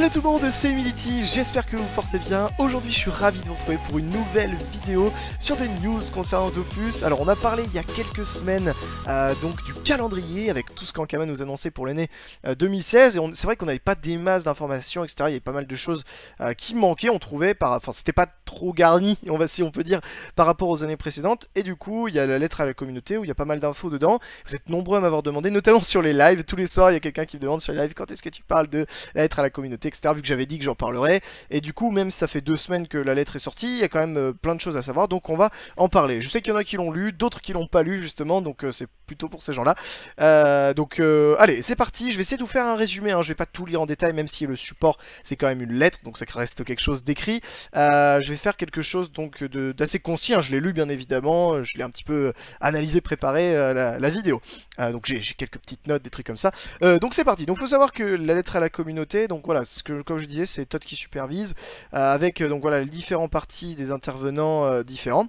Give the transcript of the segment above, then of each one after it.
Hello tout le monde, c'est Humility, j'espère que vous vous portez bien. Aujourd'hui, je suis ravi de vous retrouver pour une nouvelle vidéo sur des news concernant Dofus. Alors, on a parlé il y a quelques semaines euh, donc du calendrier avec tout ce qu'Ankama nous annonçait pour l'année 2016. Euh, et c'est vrai qu'on n'avait pas des masses d'informations, etc. Il y avait pas mal de choses euh, qui manquaient, on trouvait, par, enfin, c'était pas trop garni, on va, si on peut dire, par rapport aux années précédentes. Et du coup, il y a la lettre à la communauté où il y a pas mal d'infos dedans. Vous êtes nombreux à m'avoir demandé, notamment sur les lives. Tous les soirs, il y a quelqu'un qui me demande sur les lives quand est-ce que tu parles de la lettre à la communauté vu que j'avais dit que j'en parlerais. Et du coup, même si ça fait deux semaines que la lettre est sortie, il y a quand même euh, plein de choses à savoir, donc on va en parler. Je sais qu'il y en a qui l'ont lu, d'autres qui l'ont pas lu, justement, donc euh, c'est plutôt pour ces gens-là. Euh, donc allez, c'est parti, je vais essayer de vous faire un résumé, hein. je vais pas tout lire en détail, même si le support, c'est quand même une lettre, donc ça reste quelque chose d'écrit. je vais faire quelque chose donc d'assez concis, hein. je l'ai lu bien évidemment, je l'ai un petit peu analysé, préparé la, vidéo. donc j'ai quelques petites notes, des trucs comme ça. donc c'est parti. Donc faut savoir que la lettre à la communauté, donc voilà, comme je disais, c'est Todd qui supervise, euh, avec euh, donc voilà les différents parties des intervenants euh, différents.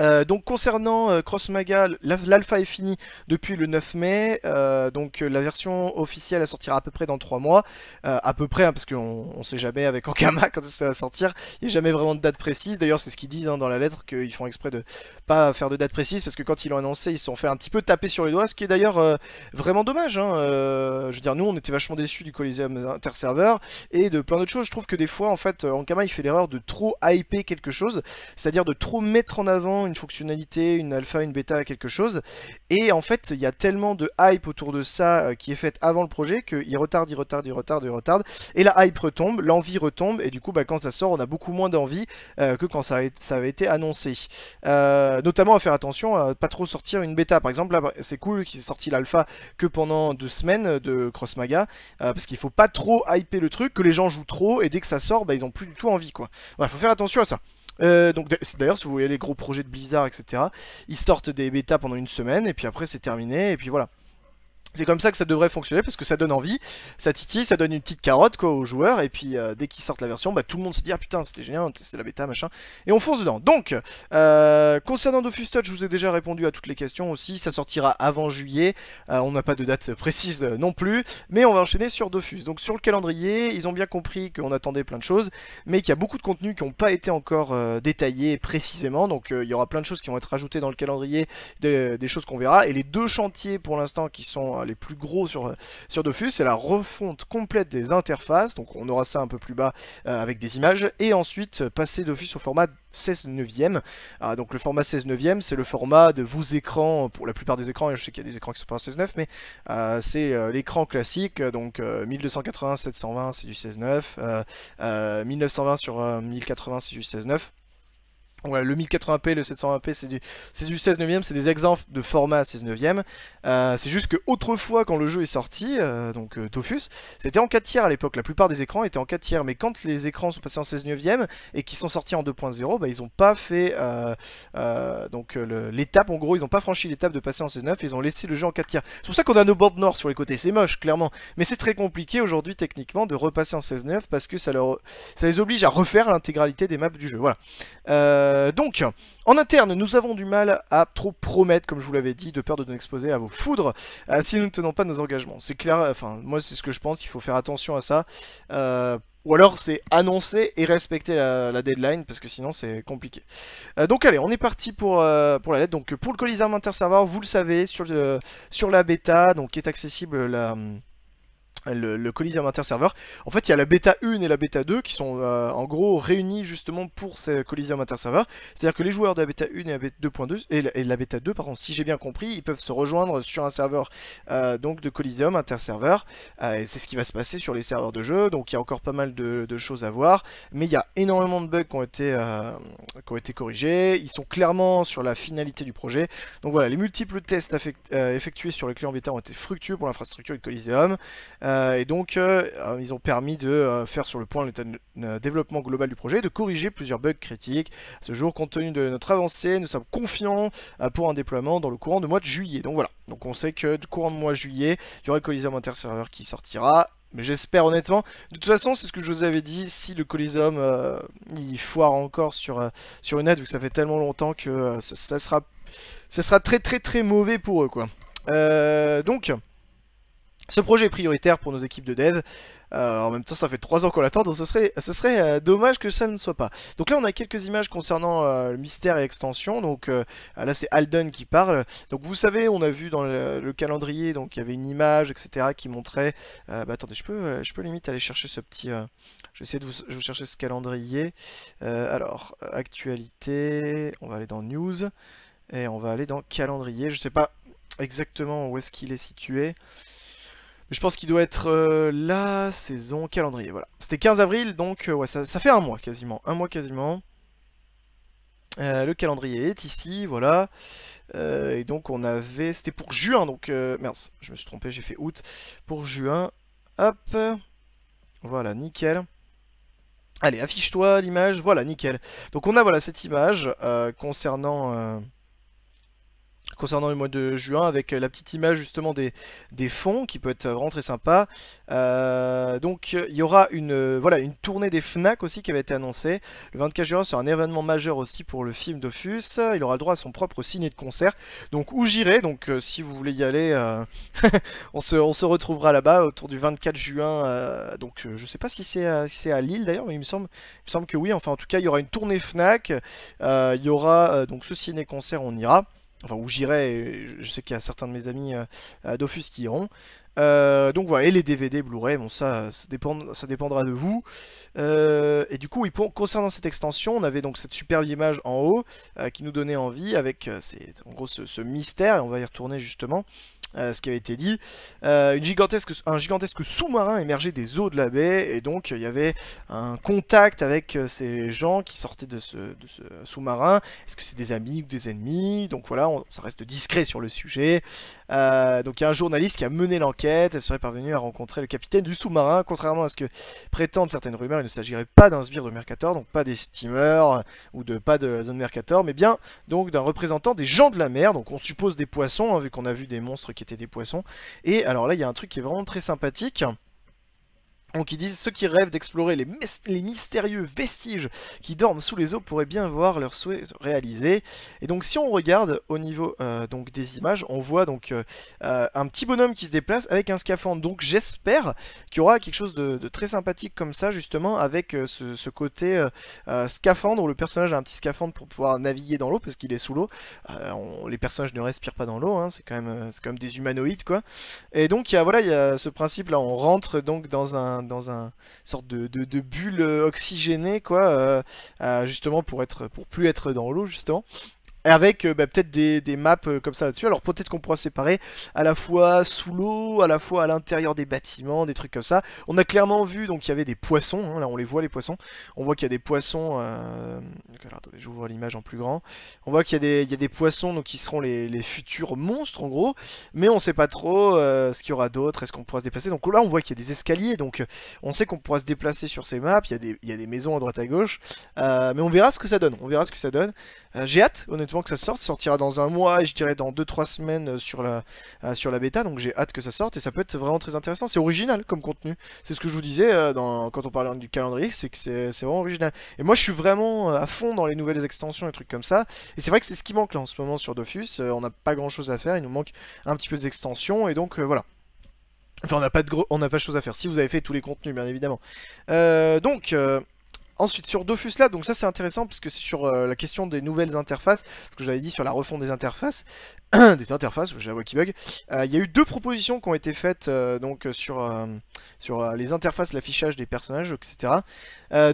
Euh, donc concernant Cross euh, Crossmaga, l'alpha est fini depuis le 9 mai, euh, donc la version officielle elle sortira à peu près dans 3 mois, à peu près, hein, parce qu'on ne sait jamais avec Ankama quand ça va sortir, il n'y a jamais vraiment de date précise, d'ailleurs c'est ce qu'ils disent hein, dans la lettre, qu'ils font exprès de pas faire de date précise, parce que quand ils l'ont annoncé, ils se sont fait un petit peu taper sur les doigts, ce qui est d'ailleurs vraiment dommage, hein. je veux dire, nous on était vachement déçus du Coliseum Interserver, et de plein d'autres choses, je trouve que des fois en fait Ankama il fait l'erreur de trop hyper quelque chose, c'est-à-dire de trop mettre en avant une fonctionnalité, une alpha, une bêta, quelque chose. Et en fait, il y a tellement de hype autour de ça euh, qui est faite avant le projet qu'il retarde, il retarde, il retarde, il retarde. Et la hype retombe, l'envie retombe, et du coup, bah, quand ça sort, on a beaucoup moins d'envie euh, que quand ça, avait été annoncé. Euh, notamment à faire attention à pas trop sortir une bêta. Par exemple, là, bah, c'est cool qu'il ait sorti l'alpha que pendant deux semaines de Crossmaga parce qu'il faut pas trop hyper le truc, que les gens jouent trop, et dès que ça sort, bah, ils ont plus du tout envie. Il Voilà, faut faire attention à ça. Euh, donc d'ailleurs, si vous voyez les gros projets de Blizzard, etc., ils sortent des bêtas pendant une semaine et puis après c'est terminé et puis voilà. C'est comme ça que ça devrait fonctionner parce que ça donne envie, ça titille, ça donne une petite carotte quoi aux joueurs et puis euh, dès qu'ils sortent la version, bah, tout le monde se dit ah putain c'était génial, c'est la bêta machin et on fonce dedans. Donc euh, concernant Dofus Touch, je vous ai déjà répondu à toutes les questions aussi, ça sortira avant juillet, euh, on n'a pas de date précise non plus, mais on va enchaîner sur Dofus. Donc sur le calendrier, ils ont bien compris qu'on attendait plein de choses, mais qu'il y a beaucoup de contenus qui n'ont pas été encore détaillés précisément, donc il y aura plein de choses qui vont être rajoutées dans le calendrier, des choses qu'on verra et les deux chantiers pour l'instant qui sont les plus gros sur, euh, sur Dofus, c'est la refonte complète des interfaces, donc on aura ça un peu plus bas euh, avec des images, et ensuite euh, passer Dofus au format 16 neuvième. Ah, donc le format 16 neuvième, c'est le format de vos écrans, pour la plupart des écrans, et je sais qu'il y a des écrans qui sont pas en 16 9, mais c'est l'écran classique, donc 1280, 720, c'est du 16 9, 1920 sur 1080, c'est du 16 9. Voilà, le 1080p, le 720p, c'est du, du 16 neuvième, c'est des exemples de format 16 9 c'est juste que autrefois, quand le jeu est sorti, euh, donc Tofus, euh, c'était en 4 tiers à l'époque. La plupart des écrans étaient en 4 tiers, mais quand les écrans sont passés en 16 neuvième et qu'ils sont sortis en 2.0, bah, ils n'ont pas fait euh, donc l'étape. En gros, ils n'ont pas franchi l'étape de passer en 16 9 ils ont laissé le jeu en 4 tiers. C'est pour ça qu'on a nos bords nord sur les côtés. C'est moche, clairement, mais c'est très compliqué aujourd'hui techniquement de repasser en 16 9 parce que ça leur, ça les oblige à refaire l'intégralité des maps du jeu. Voilà. Euh, euh, donc, en interne, nous avons du mal à trop promettre, comme je vous l'avais dit, de peur de nous exposer à vos foudres euh, si nous ne tenons pas nos engagements. C'est clair, enfin, moi c'est ce que je pense, qu'il faut faire attention à ça. Euh, ou alors c'est annoncer et respecter la, deadline, parce que sinon c'est compliqué. donc allez, on est parti pour, pour la lettre. Donc pour le inter interserver, vous le savez, sur, sur la bêta, donc qui est accessible la le, le Coliseum Interserver. En fait, il y a la bêta 1 et la bêta 2 qui sont euh, en gros réunis justement pour ces Coliseum Interserver. C'est-à-dire que les joueurs de la bêta 1 et la bêta 2.2 et, la, bêta 2, si j'ai bien compris, ils peuvent se rejoindre sur un serveur euh, donc de Coliseum Interserver. Euh, c'est ce qui va se passer sur les serveurs de jeu. Donc il y a encore pas mal de, choses à voir, mais il y a énormément de bugs qui ont été ont été corrigés. Ils sont clairement sur la finalité du projet. Donc voilà, les multiples tests effectués sur les clients bêta ont été fructueux pour l'infrastructure du Coliseum. Euh, et donc, euh, euh, ils ont permis de faire sur le point le développement global du projet, de corriger plusieurs bugs critiques. À ce jour, compte tenu de notre avancée, nous sommes confiants pour un déploiement dans le courant de mois de juillet. Donc voilà, donc on sait que courant de mois de juillet, il y aura le Coliseum Interserveur qui sortira, mais j'espère honnêtement. De toute façon, c'est ce que je vous avais dit, si le Coliseum il foire encore sur, sur une aide, vu que ça fait tellement longtemps que ça, ça, sera, ça sera très très très mauvais pour eux quoi. donc, ce projet est prioritaire pour nos équipes de dev. Euh, en même temps, ça fait 3 ans qu'on l'attend, donc ce serait, euh, dommage que ça ne soit pas. Donc là, on a quelques images concernant euh, le mystère et extension. Donc ah, là, c'est Alden qui parle. Donc vous savez, on a vu dans le, calendrier, donc il y avait une image, etc., qui montrait... bah attendez, je peux, limite aller chercher ce petit... je vais essayer de vous, chercher ce calendrier. alors, actualité, on va aller dans News, et on va aller dans Calendrier. Je ne sais pas exactement où est-ce qu'il est situé je pense qu'il doit être euh, la saison calendrier, voilà. C'était 15 avril, donc euh, ouais, ça, fait un mois quasiment, un mois quasiment. Euh, le calendrier est ici, voilà. et donc on avait, c'était pour juin, donc merde, je me suis trompé, j'ai fait août. Pour juin, hop, voilà, nickel. Allez, affiche-toi l'image, voilà, nickel. Donc on a voilà cette image concernant concernant le mois de juin avec euh, la petite image justement des, fonds qui peut être vraiment très sympa. Euh, donc il y aura une, euh, voilà, une tournée des FNAC aussi qui avait été annoncée. Le 24 juin sera un événement majeur aussi pour le film d'Offus. Il aura le droit à son propre ciné de concert. Donc où j'irai, donc si vous voulez y aller, on, se, retrouvera là-bas autour du 24 juin. donc je sais pas si c'est à Lille d'ailleurs, mais il me, semble, il semble que oui. Enfin en tout cas il y aura une tournée FNAC. il y aura donc ce ciné-concert, on ira enfin où j'irai, je sais qu'il y a certains de mes amis euh, à Dofus qui iront, euh, donc voilà, et les DVD, Blu-ray, bon ça, dépend, ça dépendra de vous. Euh, et du coup, concernant cette extension, on avait donc cette superbe image en haut euh, qui nous donnait envie avec en gros ce, mystère, et on va y retourner justement. ce qui avait été dit, une gigantesque, un gigantesque sous-marin émergeait des eaux de la baie et donc il y avait un contact avec ces gens qui sortaient de ce, sous-marin. Est-ce que c'est des amis ou des ennemis Donc voilà, ça reste discret sur le sujet. donc il y a un journaliste qui a mené l'enquête elle serait parvenue à rencontrer le capitaine du sous-marin. Contrairement à ce que prétendent certaines rumeurs, il ne s'agirait pas d'un sbire de Mercator, donc pas des steamers euh, ou de pas de la zone Mercator, mais bien donc d'un représentant des gens de la mer. Donc on suppose des poissons, hein, vu qu'on a vu des monstres qui étaient des poissons. Et alors là, il y a un truc qui est vraiment très sympathique. Donc ils disent, ceux qui rêvent d'explorer les, mystérieux vestiges qui dorment sous les eaux pourraient bien voir leurs souhaits réalisés. Et donc si on regarde au niveau euh, donc, des images, on voit donc euh, euh, un petit bonhomme qui se déplace avec un scaphandre. Donc j'espère qu'il y aura quelque chose de, très sympathique comme ça justement avec ce, côté scaphandre où le personnage a un petit scaphandre pour pouvoir naviguer dans l'eau parce qu'il est sous l'eau. les personnages ne respirent pas dans l'eau, hein, c'est quand, même, des humanoïdes quoi. Et donc voilà, il y a ce principe là, on rentre donc dans un dans un sorte de, de bulle euh, oxygénée, quoi, euh, euh, justement pour être, pour plus être dans l'eau, justement avec euh, bah, peut-être des, maps euh, comme ça là-dessus. Alors peut-être qu'on pourra séparer à la fois sous l'eau, à la fois à l'intérieur des bâtiments, des trucs comme ça. On a clairement vu, donc il y avait des poissons, hein. là on les voit les poissons. On voit qu'il y a des poissons... Euh, alors, attendez, j'ouvre l'image en plus grand. On voit qu'il y, a des, poissons donc, qui seront les, futurs monstres en gros, mais on sait pas trop ce qu'il y aura d'autre, est-ce qu'on pourra se déplacer. Donc là on voit qu'il y a des escaliers, donc on sait qu'on pourra se déplacer sur ces maps, il y a des, maisons à droite à gauche, mais on verra ce que ça donne, on verra ce que ça donne. J'ai hâte honnêtement que ça sorte. Ça sortira dans un mois, je dirais dans 2-3 semaines euh, sur la, euh, sur la bêta. Donc j'ai hâte que ça sorte et ça peut être vraiment très intéressant. C'est original comme contenu. C'est ce que je vous disais euh, dans, quand on parlait du calendrier, c'est que c'est vraiment original. Et moi je suis vraiment à fond dans les nouvelles extensions et trucs comme ça. Et c'est vrai que c'est ce qui manque là en ce moment sur Dofus. on n'a pas grand chose à faire. Il nous manque un petit peu d'extensions et donc voilà. Enfin, on n'a pas de gros, on n'a pas de choses à faire. Si vous avez fait tous les contenus, bien évidemment. donc, Ensuite, sur Dofus là, donc ça c'est intéressant parce que c'est sur euh, la question des nouvelles interfaces, ce que j'avais dit sur la refonte des interfaces, des interfaces, j'avoue qu'il bug. Euh, il y a eu deux propositions qui ont été faites euh, donc sur, sur les interfaces, l'affichage des personnages, etc.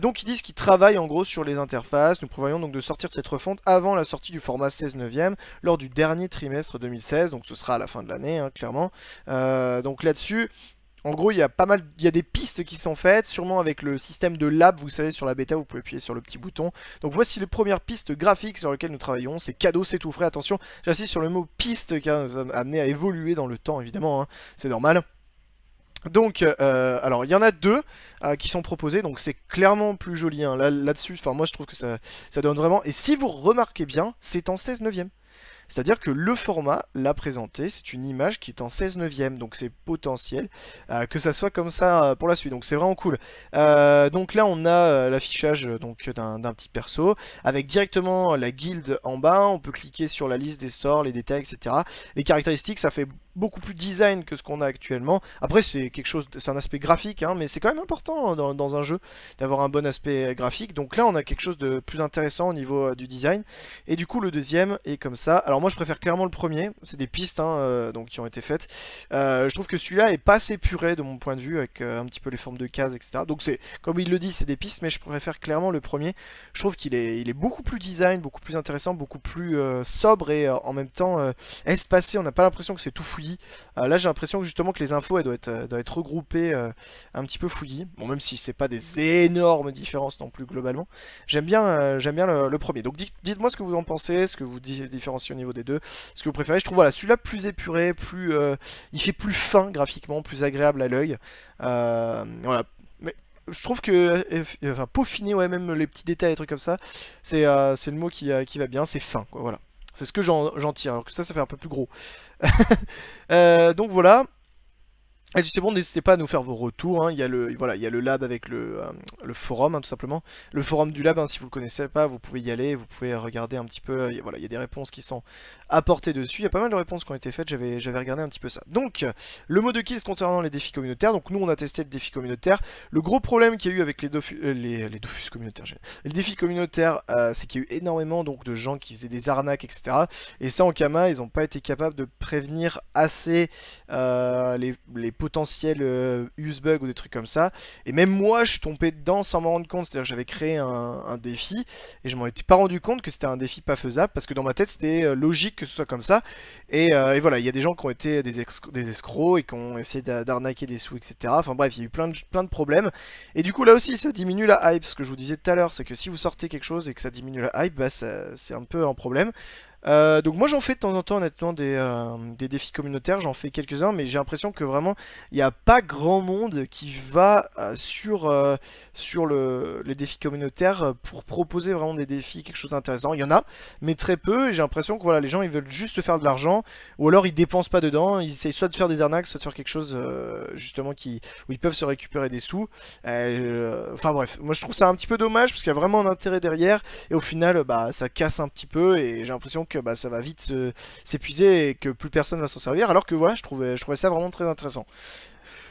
donc ils disent qu'ils travaillent en gros sur les interfaces. Nous prévoyons donc de sortir cette refonte avant la sortie du format 16 9 ème lors du dernier trimestre 2016, donc ce sera à la fin de l'année, hein, clairement. donc là-dessus, en gros, il y a pas mal, il y a des pistes qui sont faites, sûrement avec le système de lab, vous savez, sur la bêta, vous pouvez appuyer sur le petit bouton. Donc voici les premières pistes graphiques sur lesquelles nous travaillons, c'est cadeau, c'est tout frais, attention, j'insiste sur le mot piste qui a euh, amené à évoluer dans le temps, évidemment, hein. c'est normal. Donc, euh, alors, il y en a deux euh, qui sont proposés, donc c'est clairement plus joli, hein. là-dessus, enfin, moi je trouve que ça, ça donne vraiment, et si vous remarquez bien, c'est en 16 neuvième. C'est-à-dire que le format l'a présenté, c'est une image qui est en 16 neuvième, donc c'est potentiel euh, que ça soit comme ça euh, pour la suite, donc c'est vraiment cool. Euh, donc là on a l'affichage donc d'un petit perso, avec directement la guilde en bas, on peut cliquer sur la liste des sorts, les détails, etc. Les caractéristiques, ça fait beaucoup plus design que ce qu'on a actuellement. Après, c'est quelque chose, c'est un aspect graphique, hein, mais c'est quand même important dans, un jeu d'avoir un bon aspect euh, graphique. Donc là, on a quelque chose de plus intéressant au niveau euh, du design. Et du coup, le deuxième est comme ça. Alors moi, je préfère clairement le premier. C'est des pistes hein, euh, donc, qui ont été faites. je trouve que celui-là est pas assez puré de mon point de vue, avec un petit peu les formes de cases, etc. Donc c'est, comme il le dit, c'est des pistes, mais je préfère clairement le premier. Je trouve qu'il est, est beaucoup plus design, beaucoup plus intéressant, beaucoup plus sobre et en même temps espacé. On n'a pas l'impression que c'est tout fouillé euh, là, j'ai l'impression que justement que les infos, elles doivent être, euh, être regroupées euh, un petit peu fouillis. Bon, même si c'est pas des énormes différences non plus globalement. J'aime bien, bien le, premier. Donc dites-moi ce que vous en pensez, ce que vous différenciez au niveau des deux, ce que vous préférez. Je trouve voilà celui-là plus épuré, plus, il fait plus fin graphiquement, plus agréable à l'œil. voilà, je trouve que enfin, peaufiner, même les petits détails et trucs comme ça, c'est le mot qui, qui va bien, c'est fin, voilà. C'est ce que j'en tire, alors que ça, ça fait un peu plus gros. Euh, donc voilà c'est bon, n'hésitez pas à nous faire vos retours. Hein. Il, y a le, voilà, il y le lab avec le, euh, forum, hein, tout simplement. Le forum du lab, hein, si vous ne le connaissez pas, vous pouvez y aller, vous pouvez regarder un petit peu. Il, euh, voilà, il y a des réponses qui sont apportées dessus. Il y a pas mal de réponses qui ont été faites, j'avais regardé un petit peu ça. Donc, le mot de kills concernant les défis communautaires. Donc, nous, on a testé le défi communautaire. Le gros problème qu'il y a eu avec les, euh, les, dofus communautaires, les défis communautaires, c'est qu'il y a eu énormément donc, de gens qui faisaient des arnaques, etc. Et ça, en Kama, ils n'ont pas été capables de prévenir assez les, les potentiel euh, use-bug ou des trucs comme ça. Et même moi, je suis tombé dedans sans m'en rendre compte. C'est-à-dire que j'avais créé un, défi et je m'en étais pas rendu compte que c'était un défi pas faisable parce que dans ma tête, c'était euh, logique que ce soit comme ça. Euh, et, voilà, il y a des gens qui ont été des, des escrocs et qui ont essayé d'arnaquer des sous, etc. Enfin bref, il y a eu plein de, plein de problèmes. Et du coup, là aussi, ça diminue la hype. Ce que je vous disais tout à l'heure, c'est que si vous sortez quelque chose et que ça diminue la hype, bah, c'est un peu un problème. Euh, donc moi j'en fais de temps en temps honnêtement des, euh, des défis communautaires, j'en fais quelques-uns, mais j'ai l'impression que vraiment il n'y a pas grand monde qui va euh, sur, sur le, les défis communautaires pour proposer vraiment des défis, quelque chose d'intéressant. Il y en a, mais très peu, et j'ai l'impression que voilà, les gens ils veulent juste faire de l'argent, ou alors ils dépensent pas dedans, ils essayent soit de faire des arnaques, soit de faire quelque chose justement qui, où ils peuvent se récupérer des sous. Enfin bref, moi je trouve ça un petit peu dommage parce qu'il y a vraiment un intérêt derrière, et au final bah ça casse un petit peu, et j'ai l'impression que que bah, ça va vite s'épuiser et que plus personne va s'en servir. Alors que voilà, je trouvais, je trouvais ça vraiment très intéressant.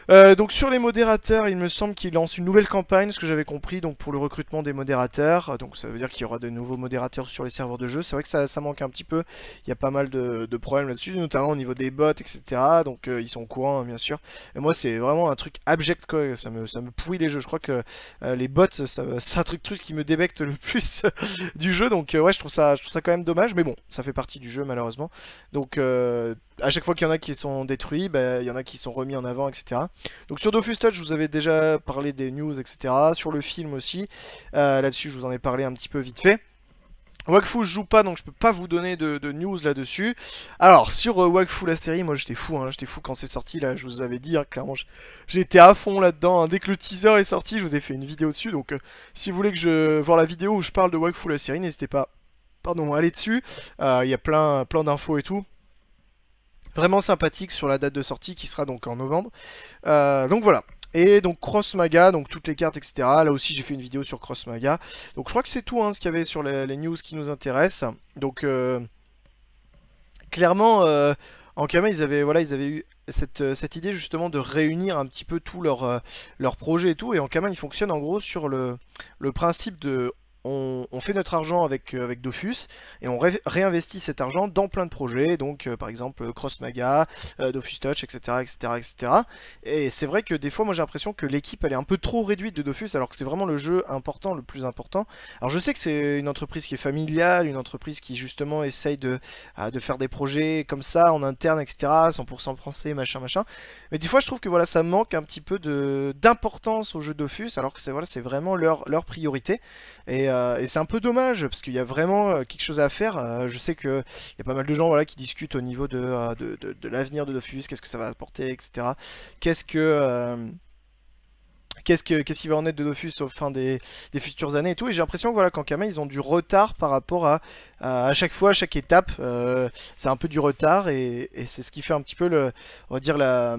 Euh, donc sur les modérateurs, il me semble qu'ils lancent une nouvelle campagne, ce que j'avais compris, donc pour le recrutement des modérateurs. Euh, donc ça veut dire qu'il y aura de nouveaux modérateurs sur les serveurs de jeu. C'est vrai que ça, manque un petit peu. Il y a pas mal de, problèmes là-dessus, notamment au niveau des bots, etc. Donc euh, ils sont au courant, hein, bien sûr. Et moi, c'est vraiment un truc abject, quoi. Ça me, ça me pourrit les jeux. Je crois que les bots, c'est un truc, truc qui me débecte le plus du jeu. Donc ouais, je trouve, ça, je trouve ça quand même dommage. Mais bon, ça fait partie du jeu, malheureusement. Donc à chaque fois qu'il y en a qui sont détruits, bah, il y en a qui sont remis en avant, etc. Donc sur Dofus Touch, je vous avais déjà parlé des news, etc. Sur le film aussi, euh, là-dessus je vous en ai parlé un petit peu vite fait. Wakfu je joue pas donc je peux pas vous donner de, news là-dessus. Alors sur euh, Wakfu la série, moi j'étais fou, hein. j'étais fou quand c'est sorti là, je vous avais dit hein, clairement j'étais à fond là-dedans. Hein. Dès que le teaser est sorti, je vous ai fait une vidéo dessus, donc euh, si vous voulez que je voir la vidéo où je parle de Wakfu la série, n'hésitez pas, pardon, à aller dessus. Il y a plein, plein d'infos et tout vraiment sympathique sur la date de sortie qui sera donc en novembre. Euh, donc voilà. Et donc Cross Maga, donc toutes les cartes, etc. Là aussi j'ai fait une vidéo sur Cross Maga. Donc je crois que c'est tout hein, ce qu'il y avait sur les, news qui nous intéressent. Donc euh, clairement, euh, en Kama ils avaient, voilà, ils avaient eu cette, idée justement de réunir un petit peu tout leur leur projet et tout. Et en Kama ils fonctionnent en gros sur le, le principe de on, fait notre argent avec, euh, avec Dofus et on réinvestit cet argent dans plein de projets, donc euh, par exemple euh, CrossMaga, Dofus Touch, etc. etc., etc. Et c'est vrai que des fois, moi j'ai l'impression que l'équipe elle est un peu trop réduite de Dofus alors que c'est vraiment le jeu important, le plus important. Alors je sais que c'est une entreprise qui est familiale, une entreprise qui justement essaye de, ah, de faire des projets comme ça en interne, etc., 100% français, machin, machin. Mais des fois, je trouve que voilà, ça manque un petit peu d'importance au jeu Dofus alors que c'est voilà, vraiment leur, leur priorité. Et euh, et c'est un peu dommage parce qu'il y a vraiment euh, quelque chose à faire. Euh, je sais qu'il y a pas mal de gens voilà, qui discutent au niveau de, l'avenir de Dofus, qu'est-ce que ça va apporter, etc. Qu'est-ce que... Qu'est-ce, qu'est-ce qui va en être de Dofus au fin des, futures années et tout. Et j'ai l'impression que voilà, qu'en Kama, ils ont du retard par rapport à, à, chaque fois, à chaque étape. c'est un peu du retard et, c'est ce qui fait un petit peu le, on la,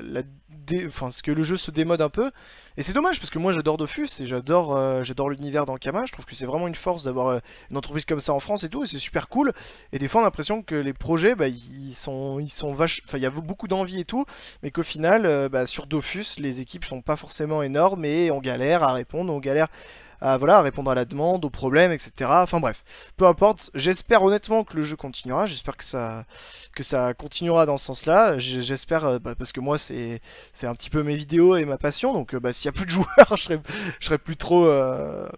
la dé... que le jeu se démode un peu. Et c'est dommage parce que moi j'adore Dofus et j'adore euh, j'adore l'univers d'Ankama. Je trouve que c'est vraiment une force d'avoir euh, une entreprise comme ça en France et tout. Et c'est super cool. Et des fois on a l'impression que les projets, bah, ils sont, ils sont vaches. Enfin, il y a beaucoup d'envie et tout. Mais qu'au final, euh, bah, sur Dofus, les équipes sont pas forcément énormes et on galère à répondre. On galère voilà, répondre à la demande, aux problèmes, etc. Enfin bref, peu importe. J'espère honnêtement que le jeu continuera. J'espère que ça, que ça continuera dans ce sens-là. J'espère, euh, bah, parce que moi, c'est un petit peu mes vidéos et ma passion. Donc, euh, bah, s'il n'y a plus de joueurs, je serai, serai plus trop, euh,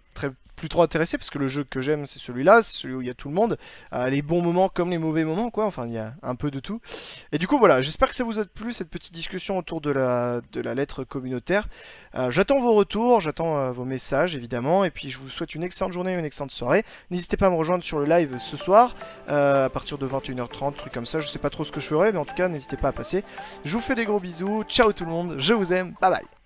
plus trop intéressé parce que le jeu que j'aime c'est celui-là, c'est celui où il y a tout le monde, euh, les bons moments comme les mauvais moments quoi, enfin il y a un peu de tout. Et du coup voilà, j'espère que ça vous a plu cette petite discussion autour de la, de la lettre communautaire. Euh, j'attends vos retours, j'attends euh, vos messages évidemment, et puis je vous souhaite une excellente journée, une excellente soirée. N'hésitez pas à me rejoindre sur le live ce soir, à partir de 21h30, truc comme ça, je sais pas trop ce que je ferai, mais en tout cas n'hésitez pas à passer. Je vous fais des gros bisous, ciao tout le monde, je vous aime, bye bye